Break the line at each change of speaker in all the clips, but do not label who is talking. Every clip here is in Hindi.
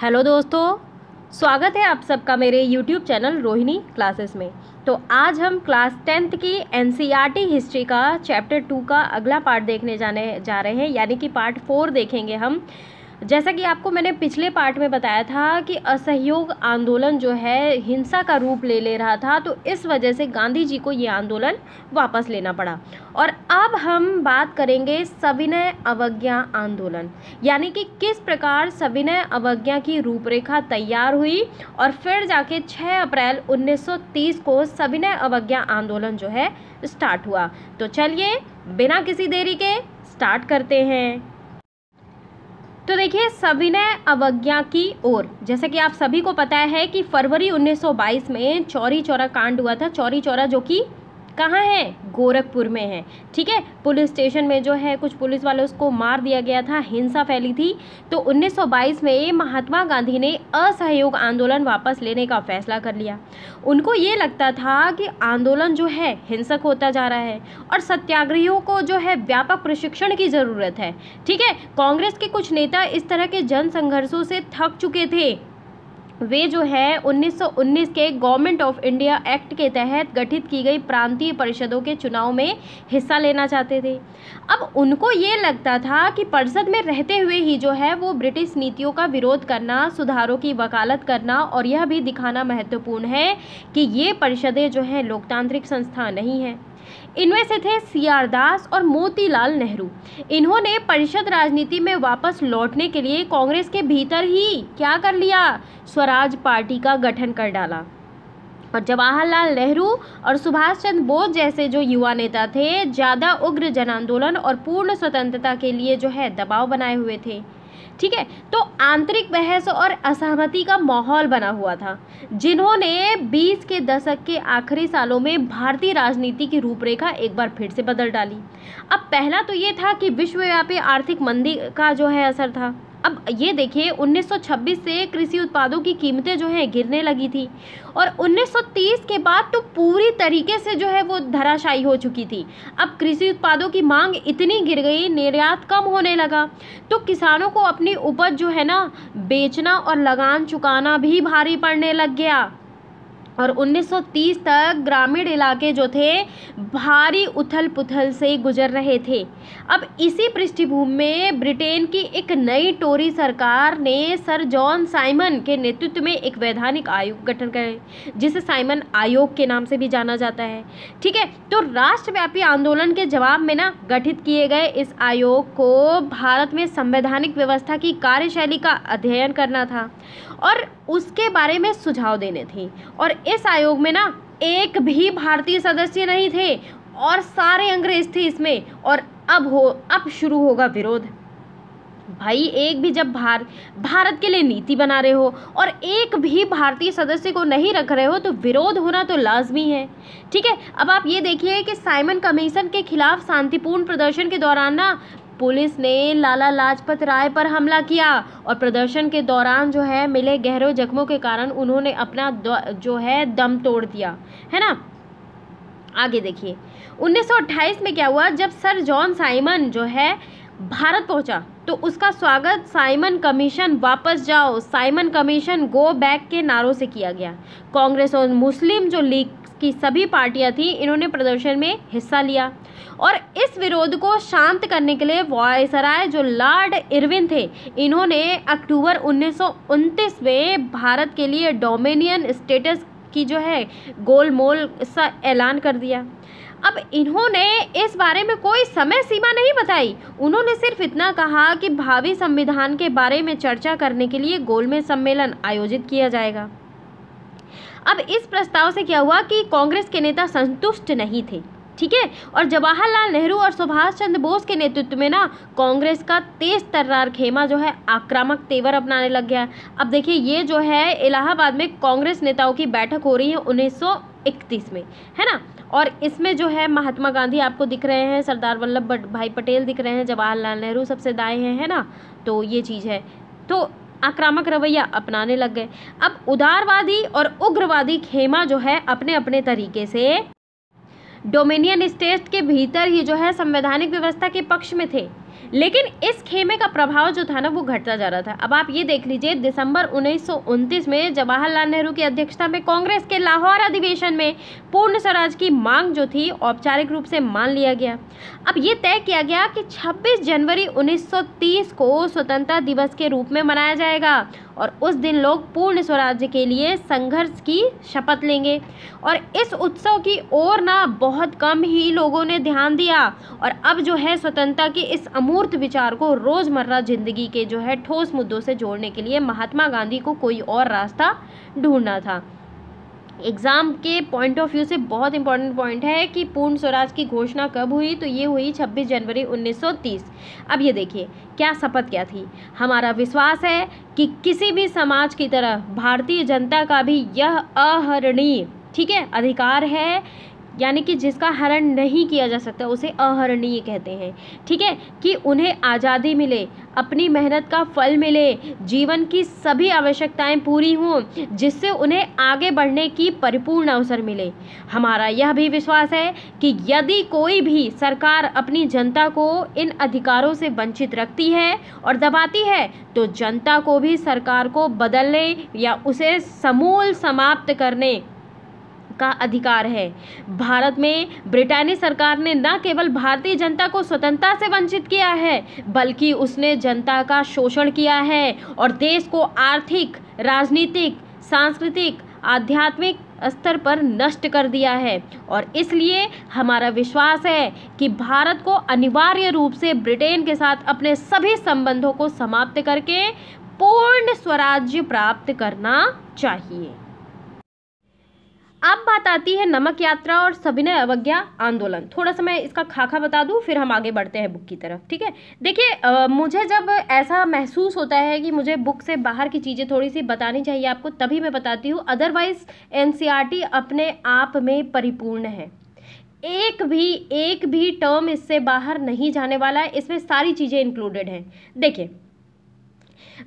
हेलो दोस्तों स्वागत है आप सबका मेरे यूट्यूब चैनल रोहिणी क्लासेस में तो आज हम क्लास टेंथ की एन e हिस्ट्री का चैप्टर टू का अगला पार्ट देखने जाने जा रहे हैं यानी कि पार्ट फोर देखेंगे हम जैसा कि आपको मैंने पिछले पार्ट में बताया था कि असहयोग आंदोलन जो है हिंसा का रूप ले ले रहा था तो इस वजह से गांधी जी को ये आंदोलन वापस लेना पड़ा और अब हम बात करेंगे सविनय अवज्ञा आंदोलन यानी कि किस प्रकार सविनय अवज्ञा की रूपरेखा तैयार हुई और फिर जाके 6 अप्रैल 1930 को सविनय अवज्ञा आंदोलन जो है स्टार्ट हुआ तो चलिए बिना किसी देरी के स्टार्ट करते हैं तो देखिए सविनय अवज्ञा की ओर जैसे कि आप सभी को पता है कि फरवरी 1922 में चौरी चौरा कांड हुआ था चौरी चौरा जो कि कहाँ है गोरखपुर में है ठीक है पुलिस स्टेशन में जो है कुछ पुलिस वालों को मार दिया गया था हिंसा फैली थी तो 1922 में महात्मा गांधी ने असहयोग आंदोलन वापस लेने का फैसला कर लिया उनको ये लगता था कि आंदोलन जो है हिंसक होता जा रहा है और सत्याग्रहियों को जो है व्यापक प्रशिक्षण की ज़रूरत है ठीक है कांग्रेस के कुछ नेता इस तरह के जन संघर्षों से थक चुके थे वे जो है 1919 के गवर्नमेंट ऑफ इंडिया एक्ट के तहत गठित की गई प्रांतीय परिषदों के चुनाव में हिस्सा लेना चाहते थे अब उनको ये लगता था कि परिषद में रहते हुए ही जो है वो ब्रिटिश नीतियों का विरोध करना सुधारों की वकालत करना और यह भी दिखाना महत्वपूर्ण है कि ये परिषदें जो हैं लोकतांत्रिक संस्था नहीं हैं इनमें से थे सी आर दास और मोतीलाल नेहरू इन्होंने परिषद राजनीति में वापस लौटने के लिए कांग्रेस के भीतर ही क्या कर लिया स्वराज पार्टी का गठन कर डाला और जवाहरलाल नेहरू और सुभाष चंद्र बोस जैसे जो युवा नेता थे ज़्यादा उग्र जन आंदोलन और पूर्ण स्वतंत्रता के लिए जो है दबाव बनाए हुए थे ठीक है तो आंतरिक बहस और असहमति का माहौल बना हुआ था जिन्होंने 20 के दशक के आखिरी सालों में भारतीय राजनीति की रूपरेखा एक बार फिर से बदल डाली अब पहला तो ये था कि विश्वव्यापी आर्थिक मंदी का जो है असर था अब ये देखिए 1926 से कृषि उत्पादों की कीमतें जो हैं गिरने लगी थी और 1930 के बाद तो पूरी तरीके से जो है वो धराशायी हो चुकी थी अब कृषि उत्पादों की मांग इतनी गिर गई निर्यात कम होने लगा तो किसानों को अपनी उपज जो है ना बेचना और लगान चुकाना भी भारी पड़ने लग गया और 1930 तक ग्रामीण इलाके जो थे भारी उथल पुथल से गुजर रहे थे अब इसी पृष्ठभूमि में ब्रिटेन की एक नई टोरी सरकार ने सर जॉन साइमन के नेतृत्व में एक वैधानिक आयोग गठन करे जिसे साइमन आयोग के नाम से भी जाना जाता है ठीक है तो राष्ट्रव्यापी आंदोलन के जवाब में ना गठित किए गए इस आयोग को भारत में संवैधानिक व्यवस्था की कार्यशैली का अध्ययन करना था और उसके बारे में सुझाव देने थे और इस आयोग में ना एक भी भारतीय सदस्य नहीं थे और सारे अंग्रेज थे इसमें और अब हो अब शुरू होगा विरोध भाई एक भी जब भार भारत के लिए नीति बना रहे हो और एक भी भारतीय सदस्य को नहीं रख रहे हो तो विरोध होना तो लाजमी है ठीक है अब आप ये देखिए कि साइमन कमीशन के खिलाफ शांतिपूर्ण प्रदर्शन के दौरान ना पुलिस ने लाला लाजपत राय पर हमला किया और प्रदर्शन के दौरान जो है मिले गहरों जख्मों के कारण उन्होंने अपना जो है दम तोड़ दिया है ना आगे देखिए 1928 में क्या हुआ जब सर जॉन साइमन जो है भारत पहुंचा तो उसका स्वागत साइमन कमीशन वापस जाओ साइमन कमीशन गो बैक के नारों से किया गया कांग्रेस और मुस्लिम जो लीग की सभी पार्टियां थी इन्होंने प्रदर्शन में हिस्सा लिया और इस विरोध को शांत करने के लिए वायसराय जो लॉर्ड इरविन थे इन्होंने अक्टूबर उन्नीस में भारत के लिए डोमिनियन स्टेटस की जो है गोल मोल सा ऐलान कर दिया अब इन्होंने इस बारे में कोई समय सीमा नहीं बताई उन्होंने सिर्फ इतना कहा कि भावी संविधान के बारे में चर्चा करने के लिए गोलमेज सम्मेलन आयोजित किया जाएगा अब इस प्रस्ताव से क्या हुआ कि कांग्रेस के नेता संतुष्ट नहीं थे ठीक है और जवाहरलाल नेहरू और सुभाष चंद्र बोस के नेतृत्व में ना कांग्रेस का तेज तर्रार खेमा जो है आक्रामक तेवर अपनाने लग गया अब देखिए ये जो है इलाहाबाद में कांग्रेस नेताओं की बैठक हो रही है 1931 में है ना और इसमें जो है महात्मा गांधी आपको दिख रहे हैं सरदार वल्लभ भाई पटेल दिख रहे हैं जवाहरलाल नेहरू सबसे दाएँ हैं है ना तो ये चीज़ है तो आक्रामक रवैया अपनाने लग गए अब उदारवादी और उग्रवादी खेमा जो है अपने अपने तरीके से डोमिनियन स्टेट के भीतर ही जो है संवैधानिक व्यवस्था के पक्ष में थे लेकिन इस खेमे का प्रभाव जो था ना वो घटता जा रहा था अब आप ये देख लीजिए दिसंबर उन्नीस में जवाहरलाल नेहरू की अध्यक्षता में कांग्रेस के लाहौर अधिवेशन में पूर्ण स्वराज की मांग जो थी औपचारिक रूप से मान लिया गया अब ये तय किया गया कि 26 जनवरी 1930 को स्वतंत्रता दिवस के रूप में मनाया जाएगा और उस दिन लोग पूर्ण स्वराज्य के लिए संघर्ष की शपथ लेंगे और इस उत्सव की ओर ना बहुत कम ही लोगों ने ध्यान दिया और अब जो है स्वतंत्रता के इस अमूर्त विचार को रोज़मर्रा ज़िंदगी के जो है ठोस मुद्दों से जोड़ने के लिए महात्मा गांधी को कोई और रास्ता ढूंढना था एग्ज़ाम के पॉइंट ऑफ व्यू से बहुत इंपॉर्टेंट पॉइंट है कि पूर्ण स्वराज की घोषणा कब हुई तो ये हुई 26 जनवरी 1930 अब ये देखिए क्या शपथ क्या थी हमारा विश्वास है कि किसी भी समाज की तरह भारतीय जनता का भी यह अहरणीय ठीक है अधिकार है यानी कि जिसका हरण नहीं किया जा सकता उसे अहरणीय कहते हैं ठीक है कि उन्हें आज़ादी मिले अपनी मेहनत का फल मिले जीवन की सभी आवश्यकताएं पूरी हों जिससे उन्हें आगे बढ़ने की परिपूर्ण अवसर मिले हमारा यह भी विश्वास है कि यदि कोई भी सरकार अपनी जनता को इन अधिकारों से वंचित रखती है और दबाती है तो जनता को भी सरकार को बदलने या उसे समूल समाप्त करने का अधिकार है भारत में ब्रिटानी सरकार ने न केवल भारतीय जनता को स्वतंत्रता से वंचित किया है बल्कि उसने जनता का शोषण किया है और देश को आर्थिक राजनीतिक सांस्कृतिक आध्यात्मिक स्तर पर नष्ट कर दिया है और इसलिए हमारा विश्वास है कि भारत को अनिवार्य रूप से ब्रिटेन के साथ अपने सभी संबंधों को समाप्त करके पूर्ण स्वराज्य प्राप्त करना चाहिए अब बात आती है नमक यात्रा और सविनय अवज्ञा आंदोलन थोड़ा सा मैं इसका खाका बता दूं फिर हम आगे बढ़ते हैं बुक की तरफ ठीक है देखिए मुझे जब ऐसा महसूस होता है कि मुझे बुक से बाहर की चीज़ें थोड़ी सी बतानी चाहिए आपको तभी मैं बताती हूँ अदरवाइज एन अपने आप में परिपूर्ण है एक भी एक भी टर्म इससे बाहर नहीं जाने वाला है इसमें सारी चीज़ें इंक्लूडेड हैं देखिए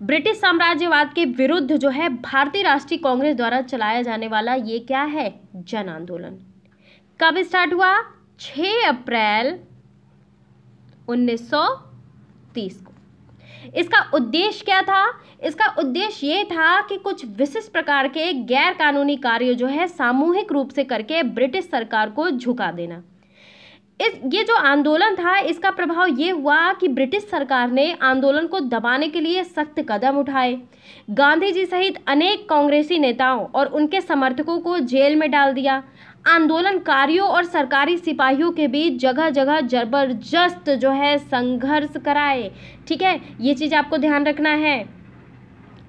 ब्रिटिश साम्राज्यवाद के विरुद्ध जो है भारतीय राष्ट्रीय कांग्रेस द्वारा चलाया जाने वाला ये क्या है जन आंदोलन कब स्टार्ट हुआ 6 अप्रैल 1930 को इसका उद्देश्य क्या था इसका उद्देश्य ये था कि कुछ विशिष्ट प्रकार के गैर कानूनी कार्य जो है सामूहिक रूप से करके ब्रिटिश सरकार को झुका देना इस ये जो आंदोलन था इसका प्रभाव ये हुआ कि ब्रिटिश सरकार ने आंदोलन को दबाने के लिए सख्त कदम उठाए गांधी जी सहित अनेक कांग्रेसी नेताओं और उनके समर्थकों को जेल में डाल दिया आंदोलनकारियों और सरकारी सिपाहियों के बीच जगह जगह जबरदस्त जो है संघर्ष कराए ठीक है ये चीज़ आपको ध्यान रखना है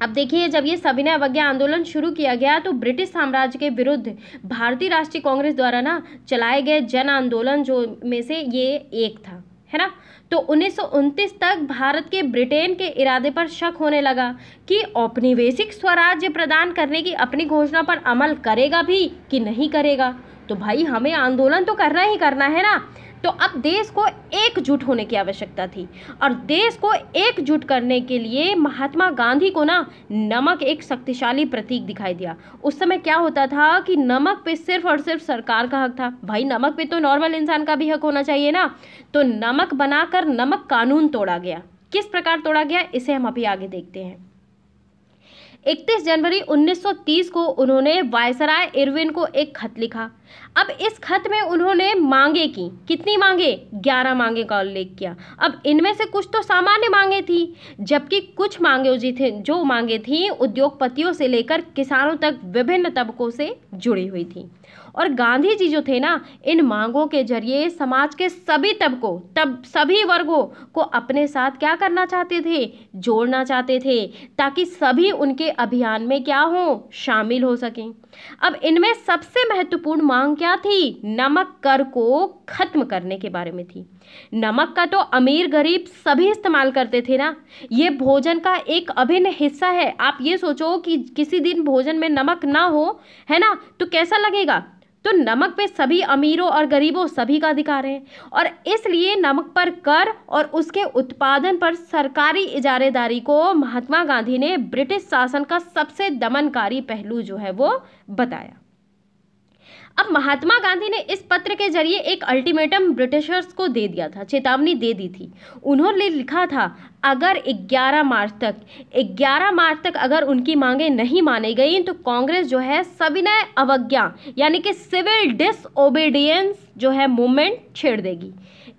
अब देखिए जब ये सविनय अवज्ञा आंदोलन शुरू किया गया तो ब्रिटिश साम्राज्य के विरुद्ध भारतीय राष्ट्रीय कांग्रेस द्वारा ना चलाए गए जन आंदोलन जो में से ये एक था है ना तो उन्नीस तक भारत के ब्रिटेन के इरादे पर शक होने लगा कि औपनिवेशिक स्वराज्य प्रदान करने की अपनी घोषणा पर अमल करेगा भी कि नहीं करेगा तो भाई हमें आंदोलन तो करना ही करना है ना तो अब देश को एकजुट होने की आवश्यकता थी और देश को एकजुट करने के लिए महात्मा गांधी को ना नमक एक शक्तिशाली प्रतीक दिखाई दिया उस समय क्या होता था कि नमक पे सिर्फ और सिर्फ सरकार का हक था भाई नमक पे तो नॉर्मल इंसान का भी हक होना चाहिए ना तो नमक बनाकर नमक कानून तोड़ा गया किस प्रकार तोड़ा गया इसे हम अभी आगे देखते हैं 31 जनवरी 1930 को उन्होंने वायसराय इरविन को एक खत लिखा अब इस खत में उन्होंने मांगे की कितनी मांगे 11 मांगे का उल्लेख किया अब इनमें से कुछ तो सामान्य मांगे थी जबकि कुछ मांगे जी थे जो मांगे थी उद्योगपतियों से लेकर किसानों तक विभिन्न तबकों से जुड़ी हुई थी और गांधी जी जो थे ना इन मांगों के जरिए समाज के सभी तबकों तब सभी वर्गों को अपने साथ क्या करना चाहते थे जोड़ना चाहते थे ताकि सभी उनके अभियान में क्या हो शामिल हो सकें अब इनमें सबसे महत्वपूर्ण मांग क्या थी नमक कर को खत्म करने के बारे में थी नमक का तो अमीर गरीब सभी इस्तेमाल करते थे ना ये भोजन का एक अभिन्न हिस्सा है आप ये सोचो कि किसी दिन भोजन में नमक ना हो है ना तो कैसा लगेगा तो नमक पे सभी अमीरों और गरीबों सभी का अधिकार है और इसलिए नमक पर कर और उसके उत्पादन पर सरकारी इजारेदारी को महात्मा गांधी ने ब्रिटिश शासन का सबसे दमनकारी पहलू जो है वो बताया अब महात्मा गांधी ने इस पत्र के जरिए एक अल्टीमेटम ब्रिटिशर्स को दे दिया था चेतावनी दे दी थी उन्होंने लिखा था अगर 11 मार्च तक 11 मार्च तक अगर उनकी मांगे नहीं मानी गई तो कांग्रेस जो है सविनय अवज्ञा यानी कि सिविल डिसओबीडियंस जो है मूवमेंट छेड़ देगी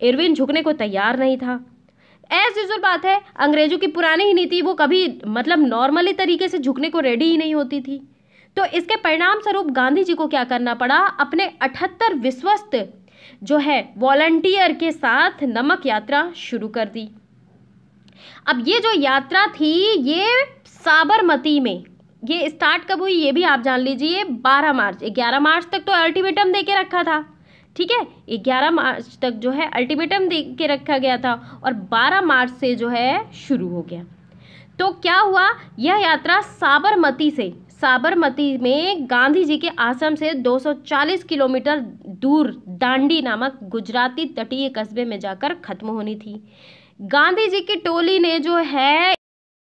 इरविन झुकने को तैयार नहीं था एज यूजल बात है अंग्रेजों की पुरानी ही नीति वो कभी मतलब नॉर्मली तरीके से झुकने को रेडी ही नहीं होती थी तो इसके परिणाम स्वरूप गांधी जी को क्या करना पड़ा अपने अठहत्तर विश्वस्त जो है वॉलंटियर के साथ नमक यात्रा शुरू कर दी अब ये जो यात्रा थी ये साबरमती में ये स्टार्ट कब हुई ये भी आप जान लीजिए 12 मार्च 11 मार्च तक तो अल्टीमेटम दे के रखा था ठीक है 11 मार्च तक जो है अल्टीमेटम दे के रखा गया था और 12 मार्च से जो है शुरू हो गया तो क्या हुआ यह यात्रा साबरमती से साबरमती में गांधी जी के आश्रम से 240 किलोमीटर दूर दांडी नामक गुजराती तटीय कस्बे में जाकर खत्म होनी थी गांधी जी की टोली ने जो है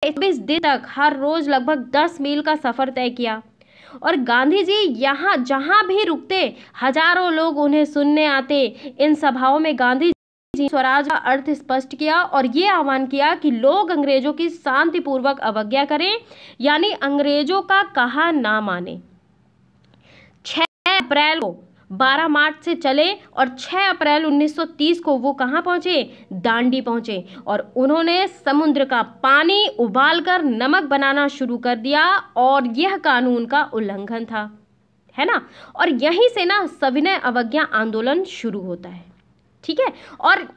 छब्बीस दिन तक हर रोज लगभग दस मील का सफर तय किया और गांधी जी यहाँ जहाँ भी रुकते हजारों लोग उन्हें सुनने आते इन सभाओं में गांधी स्वराज का अर्थ स्पष्ट किया और ये आह्वान किया कि लोग अंग्रेजों की शांतिपूर्वक अवज्ञा करें यानी अंग्रेजों का कहा ना माने 6 अप्रैल को 12 मार्च से चले और 6 अप्रैल 1930 को वो कहाँ पहुँचे दांडी पहुँचे और उन्होंने समुद्र का पानी उबालकर नमक बनाना शुरू कर दिया और यह कानून का उल्लंघन था है ना और यहीं से ना सविनय अवज्ञा आंदोलन शुरू होता है ठीक है और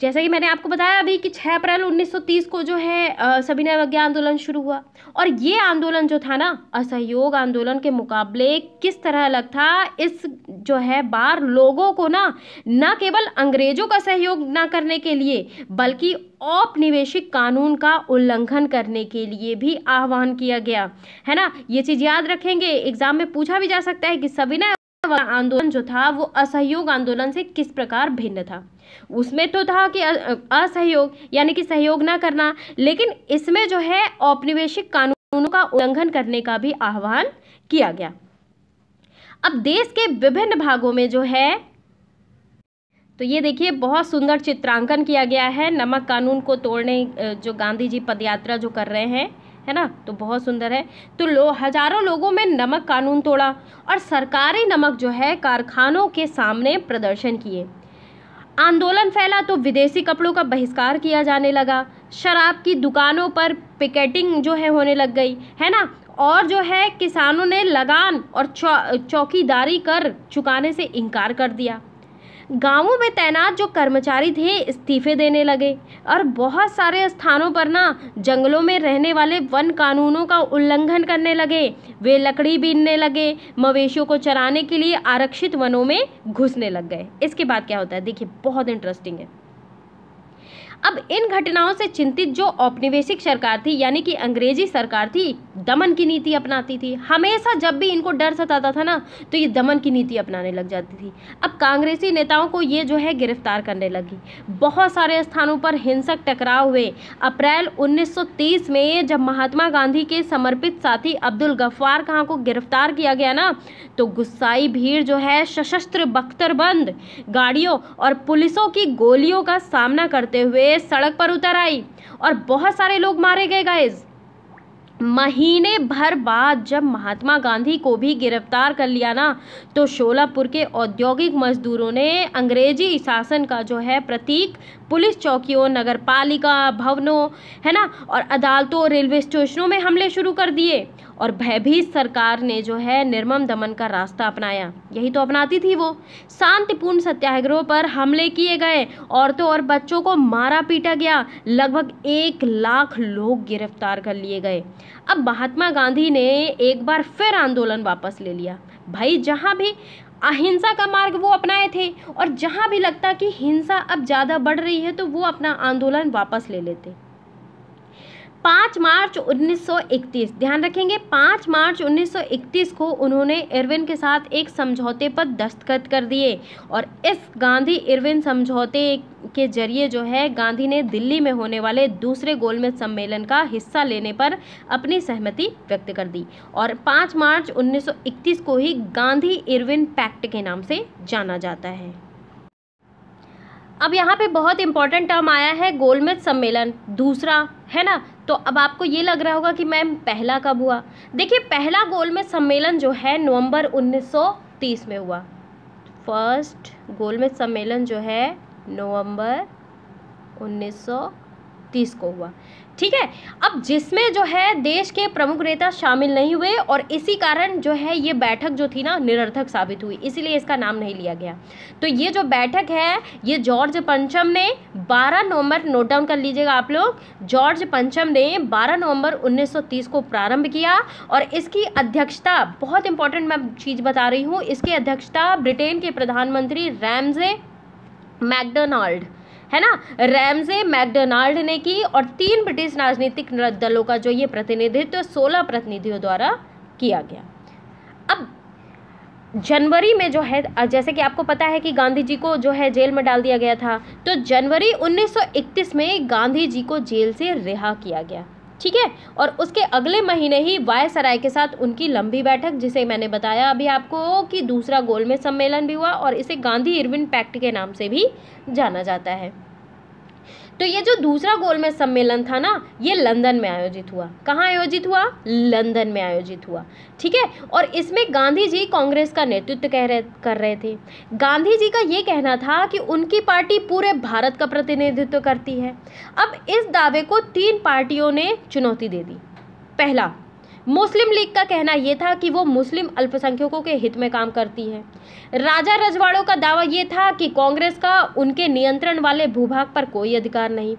जैसा कि मैंने आपको बताया अभी कि 6 अप्रैल 1930 को जो है सविनय अवज्ञा आंदोलन शुरू हुआ और ये आंदोलन जो था ना असहयोग आंदोलन के मुकाबले किस तरह अलग था इस जो है बार लोगों को ना न केवल अंग्रेजों का सहयोग ना करने के लिए बल्कि औपनिवेशिक कानून का उल्लंघन करने के लिए भी आह्वान किया गया है ना ये चीज़ याद रखेंगे एग्जाम में पूछा भी जा सकता है कि सविनय वाला आंदोलन जो था वो असहयोग आंदोलन से किस प्रकार भिन्न था उसमें तो था कि असहयोग यानी कि सहयोग ना करना लेकिन इसमें जो है औपनिवेशिक कानूनों का उल्लंघन करने का भी आह्वान किया गया अब देश के विभिन्न भागों में जो है तो ये देखिए बहुत सुंदर चित्रांकन किया गया है नमक कानून को तोड़ने जो गांधी जी पदयात्रा जो कर रहे हैं है ना तो बहुत सुंदर है तो लो हजारों लोगों में नमक कानून तोड़ा और सरकारी नमक जो है कारखानों के सामने प्रदर्शन किए आंदोलन फैला तो विदेशी कपड़ों का बहिष्कार किया जाने लगा शराब की दुकानों पर पिकेटिंग जो है होने लग गई है ना और जो है किसानों ने लगान और चौ, चौकीदारी कर चुकाने से इनकार कर दिया गांवों में तैनात जो कर्मचारी थे इस्तीफे देने लगे और बहुत सारे स्थानों पर ना जंगलों में रहने वाले वन कानूनों का उल्लंघन करने लगे वे लकड़ी बीनने लगे मवेशियों को चराने के लिए आरक्षित वनों में घुसने लग गए इसके बाद क्या होता है देखिए बहुत इंटरेस्टिंग है अब इन घटनाओं से चिंतित जो औपनिवेशिक सरकार थी यानी कि अंग्रेजी सरकार थी दमन की नीति अपनाती थी हमेशा जब भी इनको डर सताता था ना तो ये दमन की नीति अपनाने लग जाती थी अब कांग्रेसी नेताओं को ये जो है गिरफ्तार करने लगी बहुत सारे स्थानों पर हिंसक टकराव हुए अप्रैल 1930 में जब महात्मा गांधी के समर्पित साथी अब्दुल गफ्फार खां को गिरफ्तार किया गया ना तो गुस्साई भीड़ जो है सशस्त्र बख्तरबंद गाड़ियों और पुलिसों की गोलियों का सामना करते हुए हुए सड़क पर उतर आई और बहुत सारे लोग मारे गए गाइज महीने भर बाद जब महात्मा गांधी को भी गिरफ्तार कर लिया ना तो शोलापुर के औद्योगिक मजदूरों ने अंग्रेजी शासन का जो है प्रतीक पुलिस चौकियों नगर पालिका भवनों है ना और अदालतों रेलवे स्टेशनों में हमले शुरू कर दिए और भयभीत सरकार ने जो है निर्मम दमन का रास्ता अपनाया यही तो अपनाती थी वो शांतिपूर्ण सत्याग्रहों पर हमले किए गए औरतों और बच्चों को मारा पीटा गया लगभग एक लाख लोग गिरफ्तार कर लिए गए अब महात्मा गांधी ने एक बार फिर आंदोलन वापस ले लिया भाई जहाँ भी अहिंसा का मार्ग वो अपनाए थे और जहाँ भी लगता कि हिंसा अब ज़्यादा बढ़ रही है तो वो अपना आंदोलन वापस ले लेते पाँच मार्च 1931 ध्यान रखेंगे पाँच मार्च 1931 को उन्होंने इरविन के साथ एक समझौते पर दस्तखत कर दिए और इस गांधी इरविन समझौते के जरिए जो है गांधी ने दिल्ली में होने वाले दूसरे गोलमेज सम्मेलन का हिस्सा लेने पर अपनी सहमति व्यक्त कर दी और पाँच मार्च 1931 को ही गांधी इरविन पैक्ट के नाम से जाना जाता है अब यहाँ पे बहुत इम्पॉर्टेंट टर्म आया है गोलमेज सम्मेलन दूसरा है ना तो अब आपको ये लग रहा होगा कि मैम पहला कब हुआ देखिए पहला गोलमेज सम्मेलन जो है नवंबर 1930 में हुआ फर्स्ट गोलमेज सम्मेलन जो है नवंबर तीस को हुआ ठीक है अब जिसमें जो है देश के प्रमुख नेता शामिल नहीं हुए और इसी कारण जो है ये बैठक जो थी ना निरर्थक साबित हुई इसीलिए इसका नाम नहीं लिया गया तो ये जो बैठक है ये जॉर्ज पंचम ने 12 नवंबर नोट डाउन कर लीजिएगा आप लोग जॉर्ज पंचम ने 12 नवंबर 1930 को प्रारंभ किया और इसकी अध्यक्षता बहुत इंपॉर्टेंट मैं चीज़ बता रही हूँ इसकी अध्यक्षता ब्रिटेन के प्रधानमंत्री रैमजे मैकडोनाल्ड है ना रैमजे मैकडोनाल्ड ने की और तीन ब्रिटिश राजनीतिक दलों का जो ये प्रतिनिधित्व सोलह प्रतिनिधियों द्वारा किया गया अब जनवरी में जो है जैसे कि आपको पता है कि गांधी जी को जो है जेल में डाल दिया गया था तो जनवरी 1931 में गांधी जी को जेल से रिहा किया गया ठीक है और उसके अगले महीने ही वायसराय के साथ उनकी लंबी बैठक जिसे मैंने बताया अभी आपको कि दूसरा गोलमेज सम्मेलन भी हुआ और इसे गांधी इरविन पैक्ट के नाम से भी जाना जाता है तो ये जो दूसरा गोलमेज सम्मेलन था ना ये लंदन में आयोजित हुआ कहाँ आयोजित हुआ लंदन में आयोजित हुआ ठीक है और इसमें गांधी जी कांग्रेस का नेतृत्व कह रहे कर रहे थे गांधी जी का ये कहना था कि उनकी पार्टी पूरे भारत का प्रतिनिधित्व करती है अब इस दावे को तीन पार्टियों ने चुनौती दे दी पहला मुस्लिम लीग का कहना यह था कि वो मुस्लिम अल्पसंख्यकों के हित में काम करती है राजा रजवाड़ों का दावा यह था कि कांग्रेस का उनके नियंत्रण वाले भूभाग पर कोई अधिकार नहीं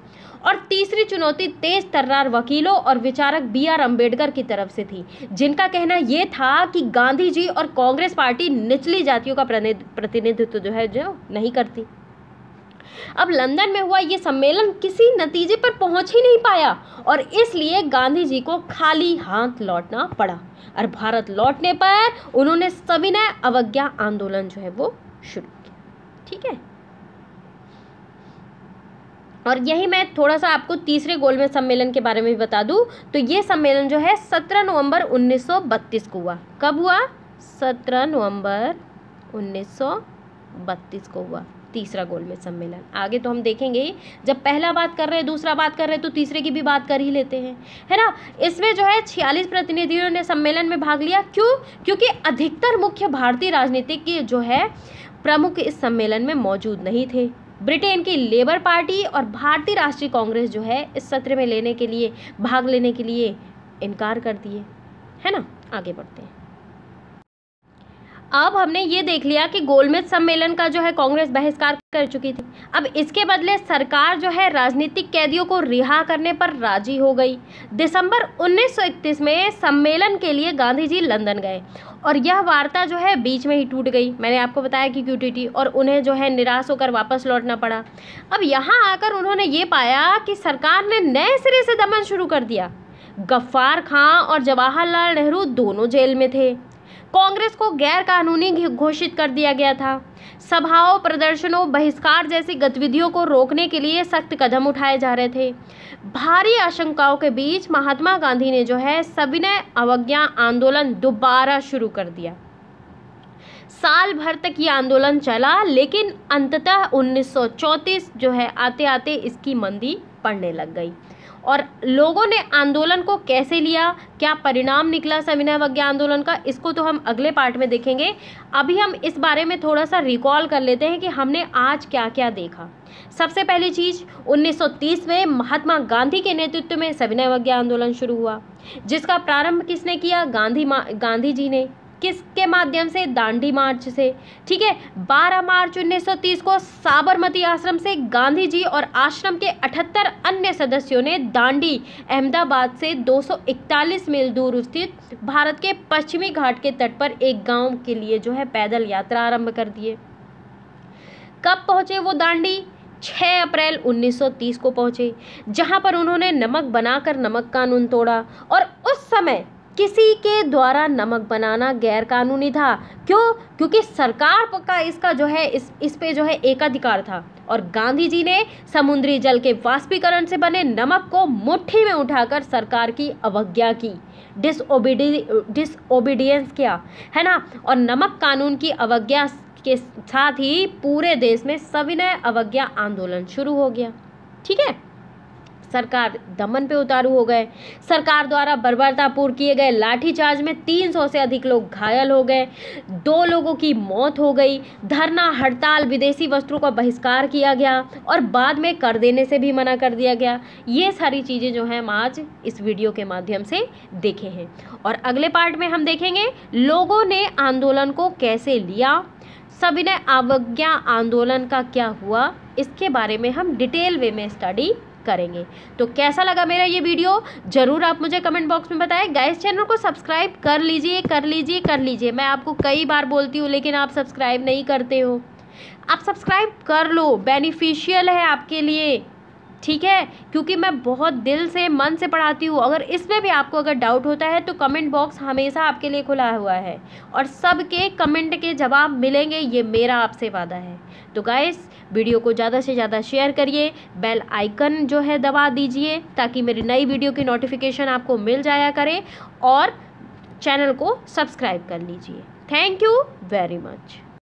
और तीसरी चुनौती तेज तर्रार वकीलों और विचारक बी आर अम्बेडकर की तरफ से थी जिनका कहना यह था कि गांधी जी और कांग्रेस पार्टी निचली जातियों का प्रतिनिधित्व जो है जो नहीं करती अब लंदन में हुआ ये सम्मेलन किसी नतीजे पर पहुंच ही नहीं पाया और इसलिए गांधी जी को खाली हाथ लौटना पड़ा और भारत लौटने पर उन्होंने सविनय अवज्ञा आंदोलन जो है वो शुरू किया ठीक है और यही मैं थोड़ा सा आपको तीसरे गोलमेज सम्मेलन के बारे में भी बता दूं तो ये सम्मेलन जो है 17 नवंबर 1932 को हुआ कब हुआ 17 नवंबर 1932 को हुआ तीसरा गोलमेज सम्मेलन आगे तो हम देखेंगे जब पहला बात कर रहे हैं दूसरा बात कर रहे हैं तो तीसरे की भी बात कर ही लेते हैं है ना इसमें जो है छियालीस प्रतिनिधियों ने सम्मेलन में भाग लिया क्यों क्योंकि अधिकतर मुख्य भारतीय राजनीतिक जो है प्रमुख इस सम्मेलन में मौजूद नहीं थे ब्रिटेन की लेबर पार्टी और भारतीय राष्ट्रीय कांग्रेस जो है इस सत्र में लेने के लिए भाग लेने के लिए इनकार कर दिए है ना आगे बढ़ते हैं अब हमने ये देख लिया कि गोलमेज सम्मेलन का जो है कांग्रेस बहिष्कार कर चुकी थी अब इसके बदले सरकार जो है राजनीतिक कैदियों को रिहा करने पर राजी हो गई दिसंबर 1931 में सम्मेलन के लिए गांधी जी लंदन गए और यह वार्ता जो है बीच में ही टूट गई मैंने आपको बताया कि क्यूटीटी और उन्हें जो है निराश होकर वापस लौटना पड़ा अब यहाँ आकर उन्होंने ये पाया कि सरकार ने नए सिरे से दमन शुरू कर दिया गफ्फार खां और जवाहरलाल नेहरू दोनों जेल में थे कांग्रेस को गैर कानूनी घोषित कर दिया गया था सभाओं प्रदर्शनों बहिष्कार जैसी गतिविधियों को रोकने के लिए सख्त कदम उठाए जा रहे थे भारी आशंकाओं के बीच महात्मा गांधी ने जो है सविनय अवज्ञा आंदोलन दोबारा शुरू कर दिया साल भर तक ये आंदोलन चला लेकिन अंततः 1934 जो है आते आते इसकी मंदी पड़ने लग गई और लोगों ने आंदोलन को कैसे लिया क्या परिणाम निकला सविनय अवज्ञा आंदोलन का इसको तो हम अगले पार्ट में देखेंगे अभी हम इस बारे में थोड़ा सा रिकॉल कर लेते हैं कि हमने आज क्या क्या देखा सबसे पहली चीज 1930 में महात्मा गांधी के नेतृत्व में सविनय अवज्ञा आंदोलन शुरू हुआ जिसका प्रारंभ किसने किया गांधी गांधी जी ने किसके माध्यम से दांडी मार्च से ठीक है 12 मार्च 1930 को साबरमती आश्रम से गांधी जी और आश्रम के 78 अन्य सदस्यों ने दांडी अहमदाबाद से 241 मील दूर स्थित भारत के पश्चिमी घाट के तट पर एक गांव के लिए जो है पैदल यात्रा आरंभ कर दिए कब पहुंचे वो दांडी 6 अप्रैल 1930 को पहुंचे जहां पर उन्होंने नमक बनाकर नमक कानून तोड़ा और उस समय किसी के द्वारा नमक बनाना गैरकानूनी था क्यों क्योंकि सरकार का इसका जो है इस इस पे जो है एकाधिकार था और गांधी जी ने समुद्री जल के वाष्पीकरण से बने नमक को मुट्ठी में उठाकर सरकार की अवज्ञा की डिसओबिडी डिसओबीडियंस किया है ना और नमक कानून की अवज्ञा के साथ ही पूरे देश में सविनय अवज्ञा आंदोलन शुरू हो गया ठीक है सरकार दमन पे उतारू हो गए सरकार द्वारा बर्बरतापूर्ण किए गए लाठीचार्ज में 300 से अधिक लोग घायल हो गए दो लोगों की मौत हो गई धरना हड़ताल विदेशी वस्त्रों का बहिष्कार किया गया और बाद में कर देने से भी मना कर दिया गया ये सारी चीज़ें जो हैं हम आज इस वीडियो के माध्यम से देखे हैं और अगले पार्ट में हम देखेंगे लोगों ने आंदोलन को कैसे लिया सविनय अवज्ञा आंदोलन का क्या हुआ इसके बारे में हम डिटेल वे में स्टडी करेंगे तो कैसा लगा मेरा ये वीडियो ज़रूर आप मुझे कमेंट बॉक्स में बताएं गाइस चैनल को सब्सक्राइब कर लीजिए कर लीजिए कर लीजिए मैं आपको कई बार बोलती हूँ लेकिन आप सब्सक्राइब नहीं करते हो आप सब्सक्राइब कर लो बेनिफिशियल है आपके लिए ठीक है क्योंकि मैं बहुत दिल से मन से पढ़ाती हूँ अगर इसमें भी आपको अगर डाउट होता है तो कमेंट बॉक्स हमेशा आपके लिए खुला हुआ है और सबके कमेंट के जवाब मिलेंगे ये मेरा आपसे वादा है तो गाइस वीडियो को ज़्यादा से ज़्यादा शेयर करिए बेल आइकन जो है दबा दीजिए ताकि मेरी नई वीडियो की नोटिफिकेशन आपको मिल जाया करे और चैनल को सब्सक्राइब कर लीजिए थैंक यू वेरी मच